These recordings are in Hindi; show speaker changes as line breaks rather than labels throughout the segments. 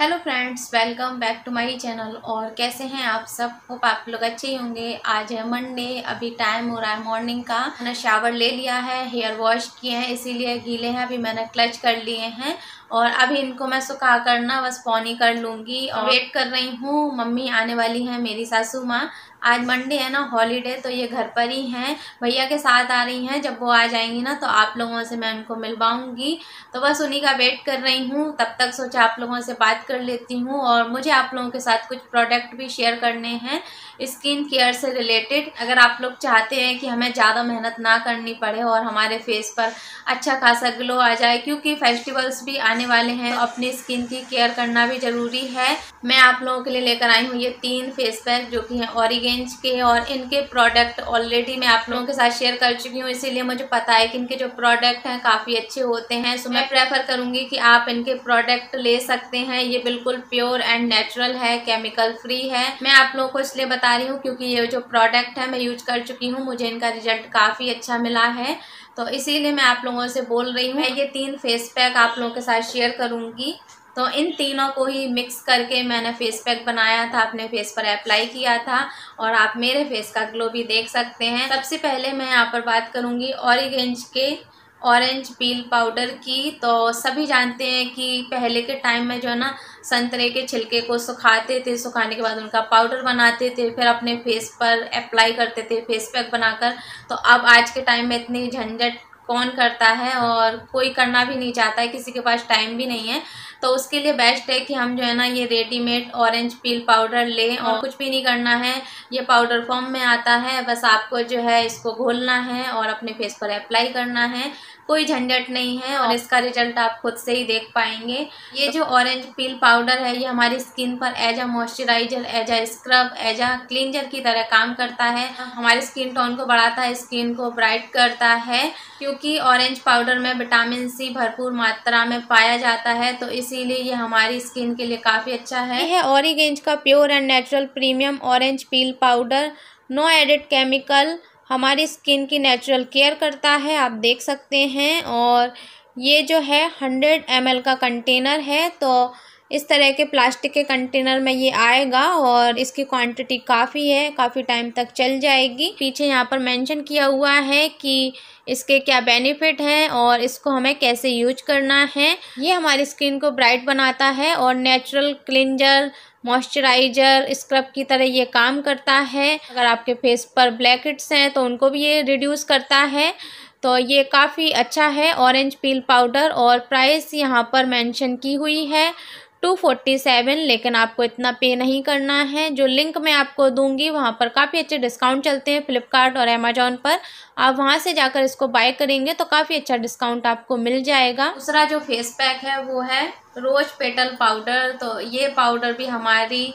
Hello friends welcome back to my channel और कैसे हैं आप सब होप आप लोग अच्छे ही होंगे आज है मंडे अभी टाइम हो रहा है मॉर्निंग का मैंने शावर ले लिया है हेयर वॉश किए हैं इसीलिए गीले हैं अभी मैंने क्लच कर लिए हैं और अभी इनको मैं सुखा कर ना बस पौनी कर लूँगी और वेट हाँ। कर रही हूँ मम्मी आने वाली है मेरी सासू माँ आज मंडे है ना हॉलीडे तो ये घर पर ही हैं भैया के साथ आ रही हैं जब वो आ जाएंगी ना तो आप लोगों से मैं उनको मिलवाऊंगी तो बस उन्हीं का वेट कर रही हूँ तब तक सोचा आप लोगों से बात कर लेती हूँ और मुझे आप लोगों के साथ कुछ प्रोडक्ट भी शेयर करने हैं स्किन केयर से रिलेटेड अगर आप लोग चाहते हैं कि हमें ज़्यादा मेहनत ना करनी पड़े और हमारे फेस पर अच्छा खासा ग्लो आ जाए क्योंकि फेस्टिवल्स भी आने वाले हैं तो अपनी स्किन की केयर करना भी ज़रूरी है मैं आप लोगों के लिए लेकर आई हूँ ये तीन फेस पैक जो कि हैं ऑरिगेन रेंज के और इनके प्रोडक्ट ऑलरेडी मैं आप लोगों के साथ शेयर कर चुकी हूँ इसीलिए मुझे पता है कि इनके जो प्रोडक्ट हैं काफ़ी अच्छे होते हैं सो मैं प्रेफर करूँगी कि आप इनके प्रोडक्ट ले सकते हैं ये बिल्कुल प्योर एंड नेचुरल है केमिकल फ्री है मैं आप लोगों को इसलिए बता रही हूँ क्योंकि ये जो प्रोडक्ट है मैं यूज कर चुकी हूँ मुझे इनका रिजल्ट काफ़ी अच्छा मिला है तो इसीलिए मैं आप लोगों से बोल रही हूँ ये तीन फेस पैक आप लोगों के साथ शेयर करूँगी तो इन तीनों को ही मिक्स करके मैंने फेस पैक बनाया था अपने फेस पर अप्लाई किया था और आप मेरे फेस का ग्लो भी देख सकते हैं सबसे पहले मैं यहाँ पर बात करूँगी ऑरिगेंज के ऑरेंज पील पाउडर की तो सभी जानते हैं कि पहले के टाइम में जो है ना संतरे के छिलके को सुखाते थे सुखाने के बाद उनका पाउडर बनाते थे फिर अपने फेस पर अप्लाई करते थे फेस पैक बनाकर तो अब आज के टाइम में इतनी झंझट कौन करता है और कोई करना भी नहीं चाहता है किसी के पास टाइम भी नहीं है तो उसके लिए बेस्ट है कि हम जो है ना ये रेडीमेड ऑरेंज पील पाउडर लें और हाँ। कुछ भी नहीं करना है ये पाउडर फॉर्म में आता है बस आपको जो है इसको घोलना है और अपने फेस पर अप्लाई करना है कोई झंझट नहीं है और हाँ। इसका रिजल्ट आप खुद से ही देख पाएंगे ये तो जो ऑरेंज पील पाउडर है ये हमारी स्किन पर as a moisturiser as a scrub as a cleanser की तरह काम करता है हमारे स्किन टोन को बढ़ाता है स्किन को ब्राइट करता है क्योंकि ऑरेंज पाउडर में विटामिन सी भरपूर मात्रा में पाया जाता है तो इस इसीलिए ये हमारी स्किन के लिए काफ़ी अच्छा है यह है ऑरिगेंज का pure and natural premium orange peel powder no added chemical हमारी स्किन की नेचुरल केयर करता है आप देख सकते हैं और ये जो है हंड्रेड एम का कंटेनर है तो इस तरह के प्लास्टिक के कंटेनर में ये आएगा और इसकी क्वांटिटी काफ़ी है काफ़ी टाइम तक चल जाएगी पीछे यहाँ पर मेंशन किया हुआ है कि इसके क्या बेनिफिट हैं और इसको हमें कैसे यूज करना है ये हमारी स्किन को ब्राइट बनाता है और नेचुरल क्लिनजर मॉइस्चराइजर स्क्रब की तरह ये काम करता है अगर आपके फेस पर ब्लैक हेड्स हैं तो उनको भी ये रिड्यूस करता है तो ये काफ़ी अच्छा है ऑरेंज पील पाउडर और प्राइस यहाँ पर मेंशन की हुई है टू फोर्टी सेवन लेकिन आपको इतना पे नहीं करना है जो लिंक मैं आपको दूंगी वहाँ पर काफ़ी अच्छे डिस्काउंट चलते हैं फ्लिपकार्ट और अमेजोन पर आप वहाँ से जाकर इसको बाय करेंगे तो काफ़ी अच्छा डिस्काउंट आपको मिल जाएगा दूसरा जो फेस पैक है वो है रोज़ पेटल पाउडर तो ये पाउडर भी हमारी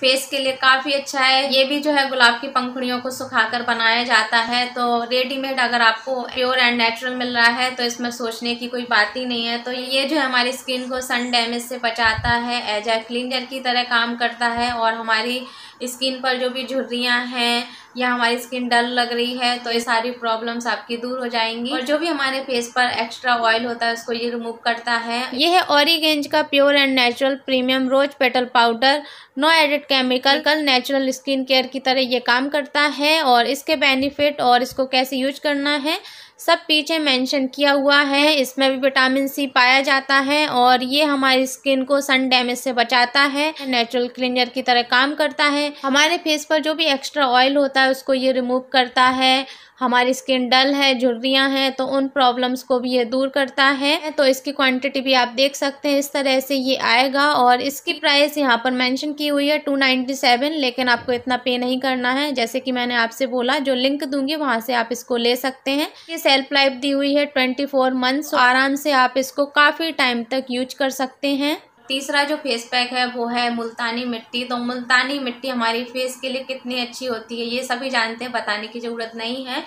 फेस के लिए काफ़ी अच्छा है ये भी जो है गुलाब की पंखुड़ियों को सुखाकर बनाया जाता है तो रेडीमेड अगर आपको प्योर एंड नेचुरल मिल रहा है तो इसमें सोचने की कोई बात ही नहीं है तो ये जो है हमारी स्किन को सन डैमेज से बचाता है एज ए क्लींजर की तरह काम करता है और हमारी स्किन पर जो भी झुर्रियाँ हैं या हमारी स्किन डल लग रही है तो ये सारी प्रॉब्लम्स आपकी दूर हो जाएंगी और जो भी हमारे फेस पर एक्स्ट्रा ऑयल होता है उसको ये रिमूव करता है ये है ऑरीगेंज का pure and natural premium rose petal powder no added chemical कल नेचुरल स्किन केयर की तरह ये काम करता है और इसके बेनिफिट और इसको कैसे यूज करना है सब पीछे मेंशन किया हुआ है इसमें भी विटामिन सी पाया जाता है और ये हमारी स्किन को सन डैमेज से बचाता है नेचुरल क्लिनजर की तरह काम करता है हमारे फेस पर जो भी एक्स्ट्रा ऑयल होता है उसको ये रिमूव करता है हमारी स्किन डल है झुर्रियाँ हैं तो उन प्रॉब्लम्स को भी ये दूर करता है तो इसकी क्वांटिटी भी आप देख सकते हैं इस तरह से ये आएगा और इसकी प्राइस यहाँ पर मेंशन की हुई है टू नाइन्टी सेवन लेकिन आपको इतना पे नहीं करना है जैसे कि मैंने आपसे बोला जो लिंक दूंगी वहाँ से आप इसको ले सकते हैं ये सेल्फ लाइफ दी हुई है ट्वेंटी फोर मंथ्स आराम से आप इसको काफ़ी टाइम तक यूज कर सकते हैं तीसरा जो फेस पैक है वो है मुल्तानी मिट्टी तो मुल्तानी मिट्टी हमारी फेस के लिए कितनी अच्छी होती है ये सभी जानते हैं बताने की ज़रूरत नहीं है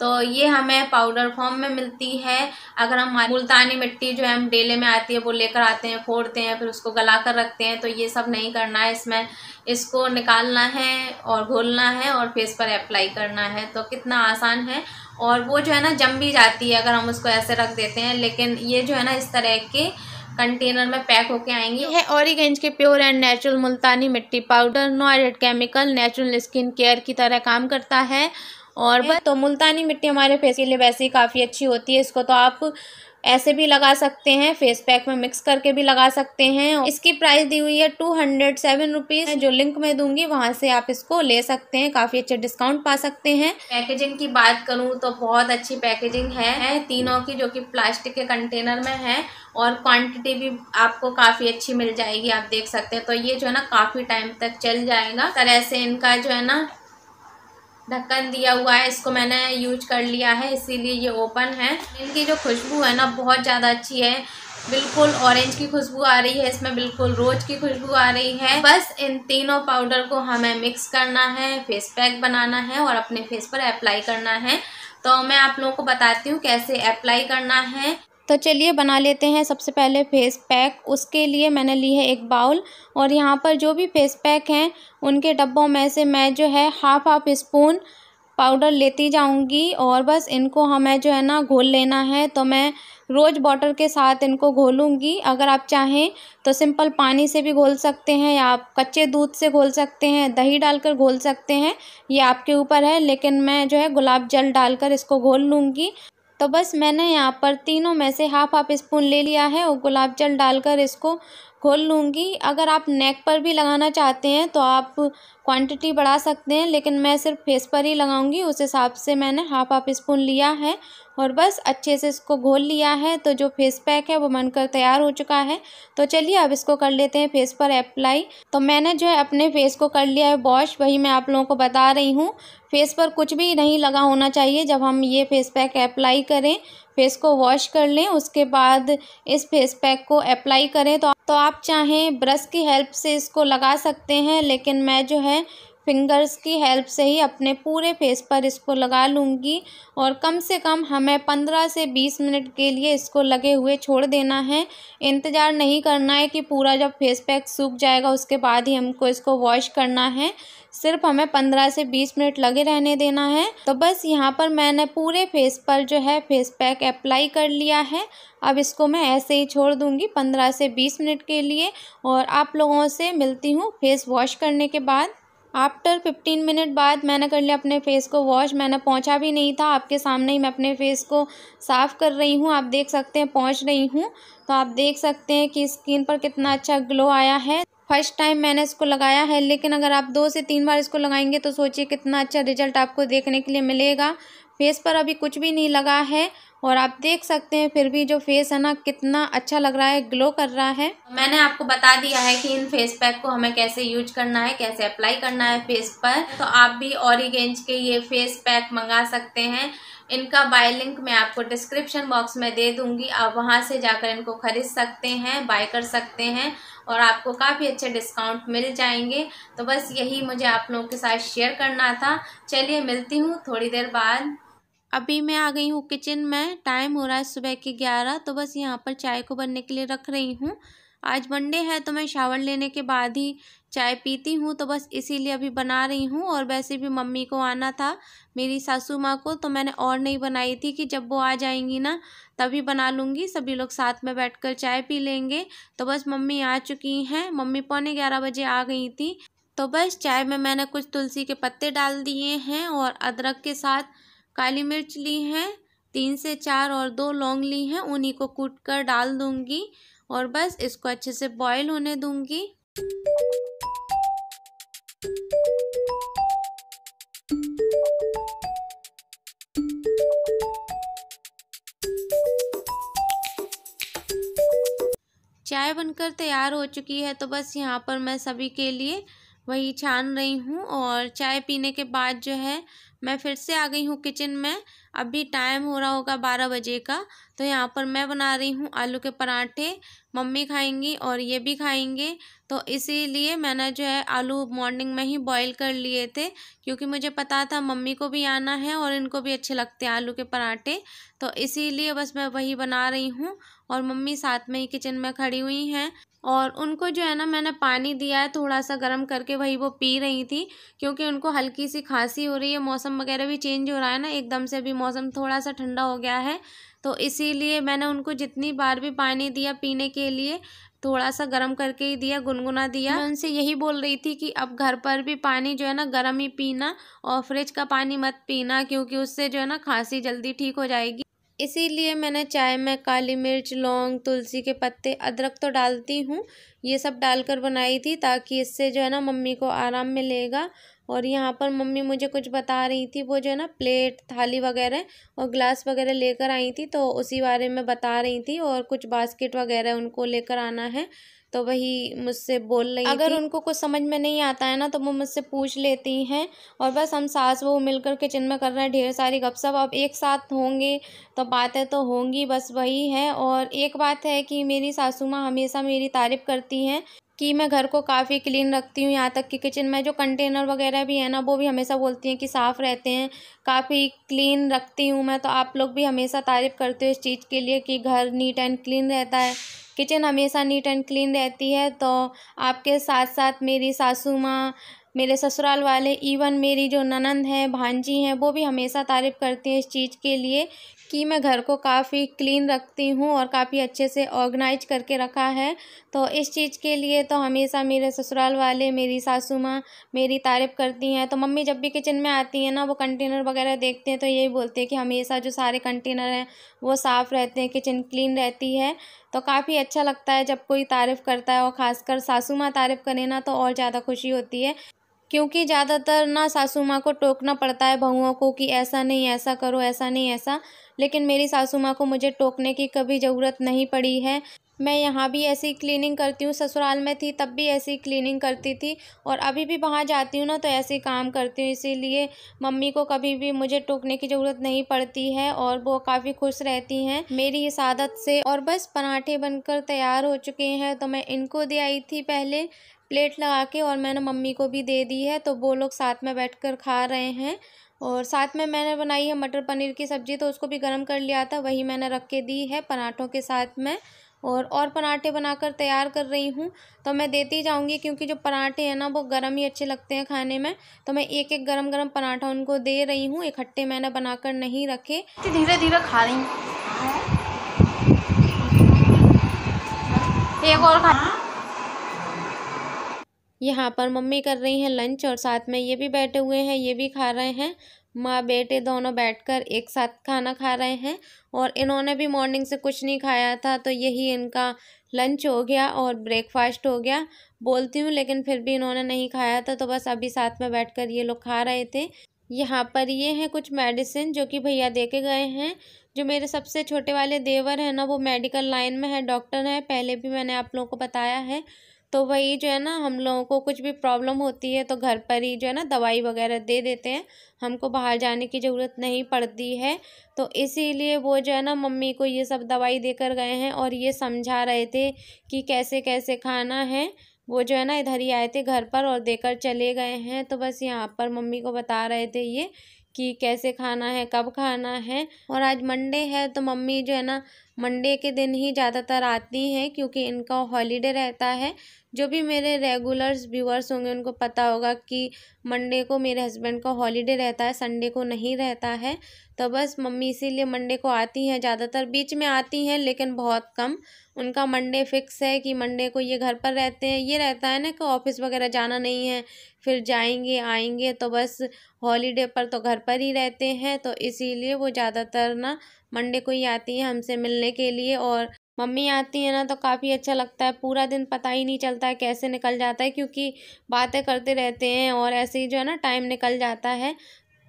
तो ये हमें पाउडर फॉर्म में मिलती है अगर हम मुल्तानी मिट्टी जो है हम डेले में आती है वो लेकर आते हैं फोड़ते हैं फिर उसको गला कर रखते हैं तो ये सब नहीं करना है इसमें इसको निकालना है और घोलना है और फेस पर अप्लाई करना है तो कितना आसान है और वो जो है ना जम भी जाती है अगर हम उसको ऐसे रख देते हैं लेकिन ये जो है ना इस तरह के कंटेनर में पैक होके आएंगे है औरगंज के pure and natural multani mitti powder no added chemical natural skin care की तरह काम करता है और तो मुल्तानी मिट्टी हमारे फेस के लिए वैसे ही काफ़ी अच्छी होती है इसको तो आप ऐसे भी लगा सकते हैं फेस पैक में मिक्स करके भी लगा सकते हैं इसकी प्राइस दी हुई है टू हंड्रेड सेवन रुपीज़ जो लिंक में दूंगी वहाँ से आप इसको ले सकते हैं काफ़ी अच्छे डिस्काउंट पा सकते हैं पैकेजिंग की बात करूँ तो बहुत अच्छी पैकेजिंग है तीनों की जो कि प्लास्टिक के कंटेनर में है और क्वांटिटी भी आपको काफ़ी अच्छी मिल जाएगी आप देख सकते हैं तो ये जो है ना काफ़ी टाइम तक चल जाएगा तरह से इनका जो है ना ढक्कन दिया हुआ है इसको मैंने यूज कर लिया है इसीलिए ये ओपन है इनकी जो खुशबू है ना बहुत ज़्यादा अच्छी है बिल्कुल ऑरेंज की खुशबू आ रही है इसमें बिल्कुल रोज की खुशबू आ रही है बस इन तीनों पाउडर को हमें मिक्स करना है फेस पैक बनाना है और अपने फेस पर अप्लाई करना है तो मैं आप लोगों को बताती हूँ कैसे अप्लाई करना है तो चलिए बना लेते हैं सबसे पहले फेस पैक उसके लिए मैंने ली है एक बाउल और यहाँ पर जो भी फेस पैक हैं उनके डब्बों में से मैं जो है हाफ़ हाफ़ स्पून पाउडर लेती जाऊंगी और बस इनको हमें जो है ना घोल लेना है तो मैं रोज़ वाटर के साथ इनको घोलूंगी अगर आप चाहें तो सिंपल पानी से भी घोल सकते हैं या आप कच्चे दूध से घोल सकते हैं दही डालकर घोल सकते हैं ये आपके ऊपर है लेकिन मैं जो है गुलाब जल डालकर इसको घोल लूँगी तो बस मैंने यहाँ पर तीनों में से हाफ हाफ स्पून ले लिया है और गुलाब जल डालकर इसको खोल लूँगी अगर आप नेक पर भी लगाना चाहते हैं तो आप क्वांटिटी बढ़ा सकते हैं लेकिन मैं सिर्फ फेस पर ही लगाऊंगी उस हिसाब से मैंने हाफ हाफ स्पून लिया है और बस अच्छे से इसको घोल लिया है तो जो फेस पैक है वो बनकर तैयार हो चुका है तो चलिए अब इसको कर लेते हैं फेस पर अप्लाई तो मैंने जो है अपने फेस को कर लिया है वॉश वही मैं आप लोगों को बता रही हूँ फेस पर कुछ भी नहीं लगा होना चाहिए जब हम ये फेस पैक अप्लाई करें फेस को वॉश कर लें उसके बाद इस फेस पैक को अप्लाई करें तो तो आप चाहें ब्रश की हेल्प से इसको लगा सकते हैं लेकिन मैं जो है फिंगर्स की हेल्प से ही अपने पूरे फेस पर इसको लगा लूँगी और कम से कम हमें पंद्रह से बीस मिनट के लिए इसको लगे हुए छोड़ देना है इंतज़ार नहीं करना है कि पूरा जब फेस पैक सूख जाएगा उसके बाद ही हमको इसको वॉश करना है सिर्फ हमें पंद्रह से बीस मिनट लगे रहने देना है तो बस यहाँ पर मैंने पूरे फेस पर जो है फेस पैक अप्लाई कर लिया है अब इसको मैं ऐसे ही छोड़ दूँगी पंद्रह से बीस मिनट के लिए और आप लोगों से मिलती हूँ फेस वॉश करने के बाद आफ्टर फिफ्टीन मिनट बाद मैंने कर लिया अपने फेस को वॉश मैंने पहुँचा भी नहीं था आपके सामने ही मैं अपने फेस को साफ़ कर रही हूँ आप देख सकते हैं पहुँच रही हूँ तो आप देख सकते हैं कि स्किन पर कितना अच्छा ग्लो आया है फर्स्ट टाइम मैंने इसको लगाया है लेकिन अगर आप दो से तीन बार इसको लगाएंगे तो सोचिए कितना अच्छा रिजल्ट आपको देखने के लिए मिलेगा फेस पर अभी कुछ भी नहीं लगा है और आप देख सकते हैं फिर भी जो फेस है ना कितना अच्छा लग रहा है ग्लो कर रहा है मैंने आपको बता दिया है कि इन फेस पैक को हमें कैसे यूज करना है कैसे अप्लाई करना है फेस पर तो आप भी ऑरिगेंज के ये फेस पैक मंगा सकते हैं इनका बाय लिंक मैं आपको डिस्क्रिप्शन बॉक्स में दे दूंगी आप वहाँ से जाकर इनको खरीद सकते हैं बाय कर सकते हैं और आपको काफ़ी अच्छे डिस्काउंट मिल जाएंगे तो बस यही मुझे आप लोगों के साथ शेयर करना था चलिए मिलती हूँ थोड़ी देर बाद अभी मैं आ गई हूँ किचन में टाइम हो रहा है सुबह के ग्यारह तो बस यहाँ पर चाय को बनने के लिए रख रही हूँ आज मंडे है तो मैं शावर लेने के बाद ही चाय पीती हूँ तो बस इसीलिए अभी बना रही हूँ और वैसे भी मम्मी को आना था मेरी सासू माँ को तो मैंने और नहीं बनाई थी कि जब वो आ जाएंगी ना तभी बना लूँगी सभी लोग साथ में बैठकर चाय पी लेंगे तो बस मम्मी आ चुकी हैं मम्मी पौने ग्यारह बजे आ गई थी तो बस चाय में मैंने कुछ तुलसी के पत्ते डाल दिए हैं और अदरक के साथ काली मिर्च ली हैं तीन से चार और दो लौंग ली हैं उन्हीं को कूट कर डाल दूंगी और बस इसको अच्छे से बॉईल होने दूंगी चाय बनकर तैयार हो चुकी है तो बस यहाँ पर मैं सभी के लिए वही छान रही हूँ और चाय पीने के बाद जो है मैं फिर से आ गई हूँ किचन में अभी टाइम हो रहा होगा बारह बजे का तो यहाँ पर मैं बना रही हूँ आलू के पराठे मम्मी खाएंगी और ये भी खाएंगे तो इसीलिए मैंने जो है आलू मॉर्निंग में ही बॉईल कर लिए थे क्योंकि मुझे पता था मम्मी को भी आना है और इनको भी अच्छे लगते हैं आलू के पराठे तो इसीलिए बस मैं वही बना रही हूँ और मम्मी साथ में ही किचन में खड़ी हुई हैं और उनको जो है ना मैंने पानी दिया है थोड़ा सा गर्म करके वही वो पी रही थी क्योंकि उनको हल्की सी खांसी हो रही है मौसम वगैरह भी चेंज हो रहा है ना एकदम से भी मौसम थोड़ा सा ठंडा हो गया है तो इसीलिए मैंने उनको जितनी बार भी पानी दिया पीने के लिए थोड़ा सा गर्म करके ही दिया गुनगुना दिया मैं उनसे यही बोल रही थी कि अब घर पर भी पानी जो है ना गर्म ही पीना और फ्रिज का पानी मत पीना क्योंकि उससे जो है ना खांसी जल्दी ठीक हो जाएगी इसीलिए मैंने चाय में काली मिर्च लौंग तुलसी के पत्ते अदरक तो डालती हूँ ये सब डालकर बनाई थी ताकि इससे जो है ना मम्मी को आराम मिलेगा और यहाँ पर मम्मी मुझे कुछ बता रही थी वो जो है ना प्लेट थाली वगैरह और ग्लास वगैरह लेकर आई थी तो उसी बारे में बता रही थी और कुछ बास्केट वगैरह उनको लेकर आना है तो वही मुझसे बोल रही अगर थी। उनको कुछ समझ में नहीं आता है ना तो वो मुझसे पूछ लेती हैं और बस हम सास वो मिलकर किचन में कर रहे हैं ढेर सारी गपशप अब एक साथ होंगे तो बातें तो होंगी बस वही है और एक बात है कि मेरी सासू माँ हमेशा मेरी तारीफ़ करती हैं कि मैं घर को काफ़ी क्लीन रखती हूँ यहाँ तक कि किचन में जो कंटेनर वगैरह भी है ना वो भी हमेशा बोलती हैं कि साफ़ रहते हैं काफ़ी क्लीन रखती हूँ मैं तो आप लोग भी हमेशा तारीफ़ करते हो इस चीज़ के लिए कि घर नीट एंड क्लीन रहता है किचन हमेशा नीट एंड क्लीन रहती है तो आपके साथ साथ मेरी सासू माँ मेरे ससुराल वाले इवन मेरी जो ननंद है भांजी हैं वो भी हमेशा तारीफ़ करती हैं इस चीज़ के लिए कि मैं घर को काफ़ी क्लीन रखती हूँ और काफ़ी अच्छे से ऑर्गेनाइज करके रखा है तो इस चीज़ के लिए तो हमेशा मेरे ससुराल वाले मेरी सासू माँ मेरी तारीफ़ करती हैं तो मम्मी जब भी किचन में आती हैं ना वो कंटेनर वगैरह देखते हैं तो यही बोलते हैं कि हमेशा जो सारे कंटेनर हैं वो साफ़ रहते हैं किचन क्लीन रहती है तो काफ़ी अच्छा लगता है जब कोई तारीफ़ करता है और ख़ासकर सासू माँ तारीफ़ करे ना तो और ज़्यादा खुशी होती है क्योंकि ज़्यादातर ना सासू माँ को टोकना पड़ता है बहुओं को कि ऐसा नहीं ऐसा करो ऐसा नहीं ऐसा लेकिन मेरी सासू माँ को मुझे टोकने की कभी ज़रूरत नहीं पड़ी है मैं यहाँ भी ऐसी क्लीनिंग करती हूँ ससुराल में थी तब भी ऐसी क्लीनिंग करती थी और अभी भी वहाँ जाती हूँ ना तो ऐसे काम करती हूँ इसीलिए मम्मी को कभी भी मुझे टोकने की ज़रूरत नहीं पड़ती है और वो काफ़ी खुश रहती हैं मेरी इस आदत से और बस पराठे बनकर तैयार हो चुके हैं तो मैं इनको दे आई थी पहले प्लेट लगा के और मैंने मम्मी को भी दे दी है तो वो लोग साथ में बैठ कर खा रहे हैं और साथ में मैंने बनाई है मटर पनीर की सब्ज़ी तो उसको भी गर्म कर लिया था वही मैंने रख के दी है पराठों के साथ में और और पराठे बनाकर तैयार कर रही हूँ तो मैं देती जाऊँगी क्योंकि जो पराठे हैं ना वो गर्म ही अच्छे लगते हैं खाने में तो मैं एक एक गरम गरम पराठा उनको दे रही हूँ इकट्ठे मैंने बनाकर नहीं रखे धीरे धीरे खा रही हूँ एक और खा यहाँ पर मम्मी कर रही हैं लंच और साथ में ये भी बैठे हुए हैं ये भी खा रहे हैं माँ बेटे दोनों बैठकर एक साथ खाना खा रहे हैं और इन्होंने भी मॉर्निंग से कुछ नहीं खाया था तो यही इनका लंच हो गया और ब्रेकफास्ट हो गया बोलती हूँ लेकिन फिर भी इन्होंने नहीं खाया था तो बस अभी साथ में बैठकर ये लोग खा रहे थे यहाँ पर ये हैं कुछ मेडिसिन जो कि भैया दे गए हैं जो मेरे सबसे छोटे वाले देवर हैं ना वो मेडिकल लाइन में है डॉक्टर हैं पहले भी मैंने आप लोगों को बताया है तो वही जो है ना हम लोगों को कुछ भी प्रॉब्लम होती है तो घर पर ही जो है ना दवाई वगैरह दे देते हैं हमको बाहर जाने की ज़रूरत नहीं पड़ती है तो इसीलिए वो जो है ना मम्मी को ये सब दवाई देकर गए हैं और ये समझा रहे थे कि कैसे कैसे खाना है वो जो है ना इधर ही आए थे घर पर और देकर चले गए हैं तो बस यहाँ पर मम्मी को बता रहे थे ये कि कैसे खाना है कब खाना है और आज मंडे है तो मम्मी जो है ना मंडे के दिन ही ज़्यादातर आती हैं क्योंकि इनका हॉलीडे रहता है जो भी मेरे रेगुलर्स व्यूअर्स होंगे उनको पता होगा कि मंडे को मेरे हस्बैंड का हॉलीडे रहता है संडे को नहीं रहता है तो बस मम्मी इसीलिए मंडे को आती हैं ज़्यादातर बीच में आती हैं लेकिन बहुत कम उनका मंडे फिक्स है कि मंडे को ये घर पर रहते हैं ये रहता है ना कि ऑफिस वगैरह जाना नहीं है फिर जाएंगे आएंगे तो बस हॉलीडे पर तो घर पर ही रहते हैं तो इसीलिए वो ज़्यादातर ना मंडे को ही आती हैं हमसे मिलने के लिए और मम्मी आती है ना तो काफ़ी अच्छा लगता है पूरा दिन पता ही नहीं चलता है कैसे निकल जाता है क्योंकि बातें करते रहते हैं और ऐसे ही जो है ना टाइम निकल जाता है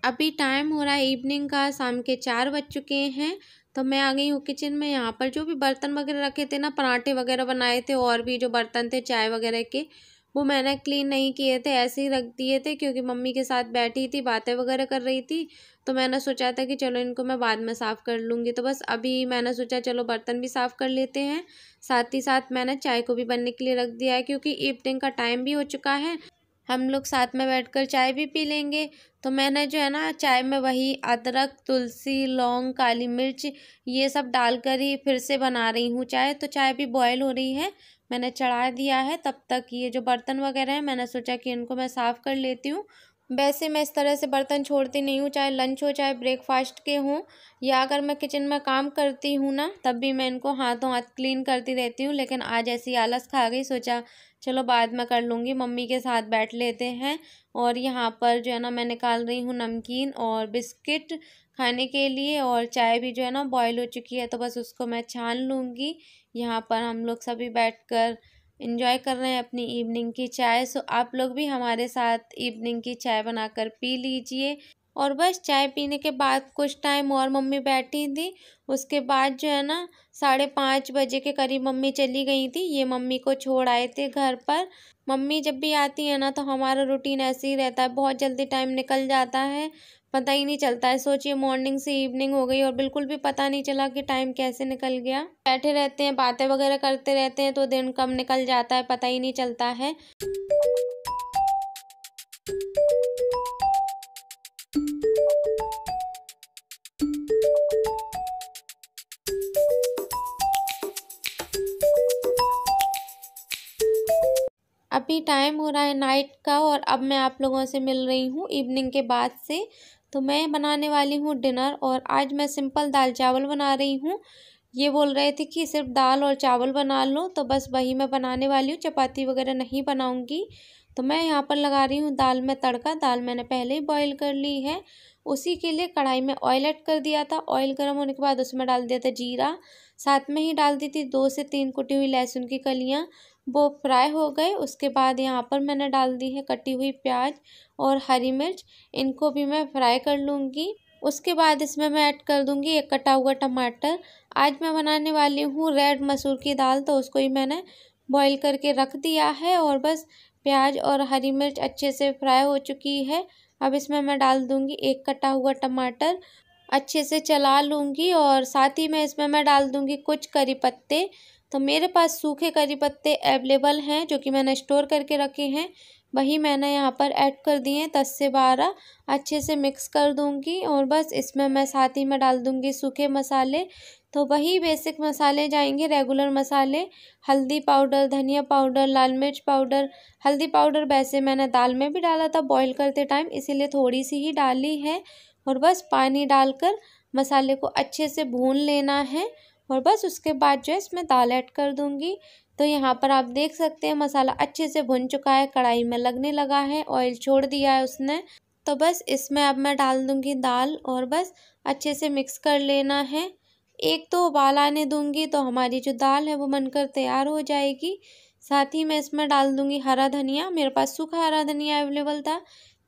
अभी टाइम हो रहा है इवनिंग का शाम के चार बज चुके हैं तो मैं आ गई हूँ किचन में यहाँ पर जो भी बर्तन वगैरह रखे थे ना पराठे वगैरह बनाए थे और भी जो बर्तन थे चाय वगैरह के वो मैंने क्लीन नहीं किए थे ऐसे ही रख दिए थे क्योंकि मम्मी के साथ बैठी थी बातें वगैरह कर रही थी तो मैंने सोचा था कि चलो इनको मैं बाद में साफ़ कर लूँगी तो बस अभी मैंने सोचा चलो बर्तन भी साफ़ कर लेते हैं साथ ही साथ मैंने चाय को भी बनने के लिए रख दिया है क्योंकि इवनिंग का टाइम भी हो चुका है हम लोग साथ में बैठकर चाय भी पी लेंगे तो मैंने जो है ना चाय में वही अदरक तुलसी लौंग काली मिर्च ये सब डालकर ही फिर से बना रही हूँ चाय तो चाय भी बॉयल हो रही है मैंने चढ़ा दिया है तब तक ये जो बर्तन वगैरह है मैंने सोचा कि इनको मैं साफ़ कर लेती हूँ वैसे मैं इस तरह से बर्तन छोड़ती नहीं हूँ चाहे लंच हो चाहे ब्रेकफास्ट के हों या अगर मैं किचन में काम करती हूँ ना तब भी मैं इनको हाथों हाथ क्लीन करती रहती हूँ लेकिन आज ऐसी आलस खा गई सोचा चलो बाद में कर लूँगी मम्मी के साथ बैठ लेते हैं और यहाँ पर जो है ना मैं निकाल रही हूँ नमकीन और बिस्किट खाने के लिए और चाय भी जो है ना बॉयल हो चुकी है तो बस उसको मैं छान लूँगी यहाँ पर हम लोग सभी बैठ कर इन्जॉय कर रहे हैं अपनी इवनिंग की चाय सो आप लोग भी हमारे साथ इवनिंग की चाय बनाकर पी लीजिए और बस चाय पीने के बाद कुछ टाइम और मम्मी बैठी थी उसके बाद जो है ना साढ़े पाँच बजे के करीब मम्मी चली गई थी ये मम्मी को छोड़ आए थे घर पर मम्मी जब भी आती है ना तो हमारा रूटीन ऐसे ही रहता है बहुत जल्दी टाइम निकल जाता है पता ही नहीं चलता है सोचिए मॉर्निंग से इवनिंग हो गई और बिल्कुल भी पता नहीं चला कि टाइम कैसे निकल गया बैठे रहते हैं बातें वगैरह करते रहते हैं तो दिन कब निकल जाता है पता ही नहीं चलता है अभी टाइम हो रहा है नाइट का और अब मैं आप लोगों से मिल रही हूँ इवनिंग के बाद से तो मैं बनाने वाली हूँ डिनर और आज मैं सिंपल दाल चावल बना रही हूँ ये बोल रहे थे कि सिर्फ दाल और चावल बना लो तो बस वही मैं बनाने वाली हूँ चपाती वगैरह नहीं बनाऊँगी तो मैं यहाँ पर लगा रही हूँ दाल में तड़का दाल मैंने पहले ही बॉईल कर ली है उसी के लिए कढ़ाई में ऑयल ऐड कर दिया था ऑयल गर्म होने के बाद उसमें डाल दिया था जीरा साथ में ही डाल दी थी दो से तीन कुटी हुई लहसुन की कलियाँ वो फ्राई हो गए उसके बाद यहाँ पर मैंने डाल दी है कटी हुई प्याज और हरी मिर्च इनको भी मैं फ्राई कर लूँगी उसके बाद इसमें मैं ऐड कर दूँगी एक कटा हुआ टमाटर आज मैं बनाने वाली हूँ रेड मसूर की दाल तो उसको ही मैंने बॉईल करके रख दिया है और बस प्याज और हरी मिर्च अच्छे से फ्राई हो चुकी है अब इसमें मैं डाल दूँगी एक कटा हुआ टमाटर अच्छे से चला लूँगी और साथ ही में इसमें मैं डाल दूँगी कुछ करी पत्ते तो मेरे पास सूखे करी पत्ते अवेलेबल हैं जो कि मैंने स्टोर करके रखे हैं वही मैंने यहाँ पर ऐड कर दिए हैं दस से बारह अच्छे से मिक्स कर दूँगी और बस इसमें मैं साथ ही में डाल दूँगी सूखे मसाले तो वही बेसिक मसाले जाएंगे रेगुलर मसाले हल्दी पाउडर धनिया पाउडर लाल मिर्च पाउडर हल्दी पाउडर वैसे मैंने दाल में भी डाला था बॉईल करते टाइम इसीलिए थोड़ी सी ही डाली है और बस पानी डालकर मसाले को अच्छे से भून लेना है और बस उसके बाद जो है इसमें दाल ऐड कर दूँगी तो यहाँ पर आप देख सकते हैं मसाला अच्छे से भुन चुका है कढ़ाई में लगने लगा है ऑयल छोड़ दिया है उसने तो बस इसमें अब मैं डाल दूँगी दाल और बस अच्छे से मिक्स कर लेना है एक तो उबाल आने दूँगी तो हमारी जो दाल है वो बनकर तैयार हो जाएगी साथ ही मैं इसमें डाल दूंगी हरा धनिया मेरे पास सूखा हरा धनिया अवेलेबल था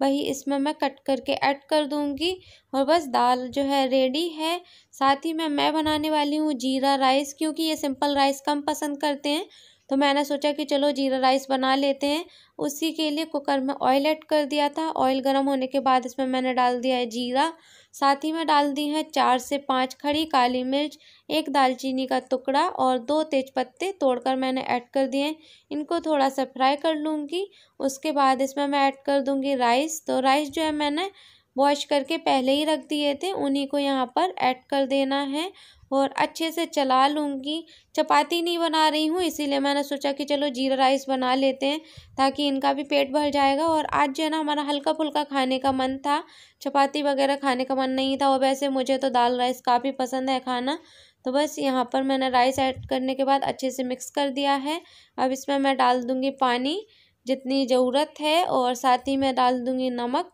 वही इसमें मैं कट करके ऐड कर दूंगी और बस दाल जो है रेडी है साथ ही में मैं बनाने वाली हूँ जीरा राइस क्योंकि ये सिंपल राइस कम पसंद करते हैं तो मैंने सोचा कि चलो जीरा राइस बना लेते हैं उसी के लिए कुकर में ऑयल ऐड कर दिया था ऑयल गर्म होने के बाद इसमें मैंने डाल दिया है जीरा साथ ही में डाल दी है चार से पाँच खड़ी काली मिर्च एक दालचीनी का टुकड़ा और दो तेज़पत्ते तोड़कर मैंने ऐड कर दिए इनको थोड़ा सा फ्राई कर लूँगी उसके बाद इसमें मैं ऐड कर दूँगी राइस तो राइस जो है मैंने वॉश करके पहले ही रख दिए थे उन्हीं को यहाँ पर ऐड कर देना है और अच्छे से चला लूँगी चपाती नहीं बना रही हूँ इसीलिए मैंने सोचा कि चलो जीरा राइस बना लेते हैं ताकि इनका भी पेट भर जाएगा और आज जो है ना हमारा हल्का फुल्का खाने का मन था चपाती वगैरह खाने का मन नहीं था और वैसे मुझे तो दाल राइस काफ़ी पसंद है खाना तो बस यहाँ पर मैंने राइस ऐड करने के बाद अच्छे से मिक्स कर दिया है अब इसमें मैं डाल दूँगी पानी जितनी ज़रूरत है और साथ ही मैं डाल दूँगी नमक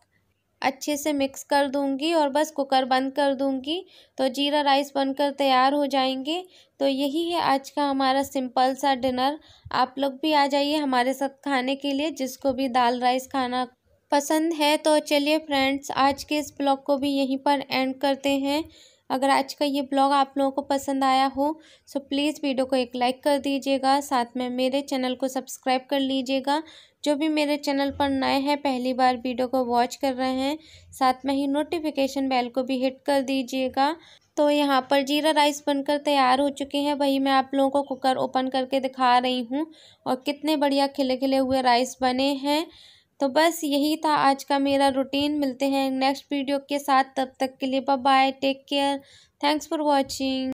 अच्छे से मिक्स कर दूंगी और बस कुकर बंद कर दूंगी तो जीरा राइस बनकर तैयार हो जाएंगे तो यही है आज का हमारा सिंपल सा डिनर आप लोग भी आ जाइए हमारे साथ खाने के लिए जिसको भी दाल राइस खाना पसंद है तो चलिए फ्रेंड्स आज के इस ब्लॉग को भी यहीं पर एंड करते हैं अगर आज का ये ब्लॉग आप लोगों को पसंद आया हो सो तो प्लीज़ वीडियो को एक लाइक कर दीजिएगा साथ में मेरे चैनल को सब्सक्राइब कर लीजिएगा जो भी मेरे चैनल पर नए हैं पहली बार वीडियो को वॉच कर रहे हैं साथ में ही नोटिफिकेशन बेल को भी हिट कर दीजिएगा तो यहाँ पर जीरा राइस बनकर तैयार हो चुके हैं वही मैं आप लोगों को कुकर ओपन करके दिखा रही हूँ और कितने बढ़िया खिले खिले हुए राइस बने हैं तो बस यही था आज का मेरा रूटीन मिलते हैं नेक्स्ट वीडियो के साथ तब तक के लिए bye take care thanks for watching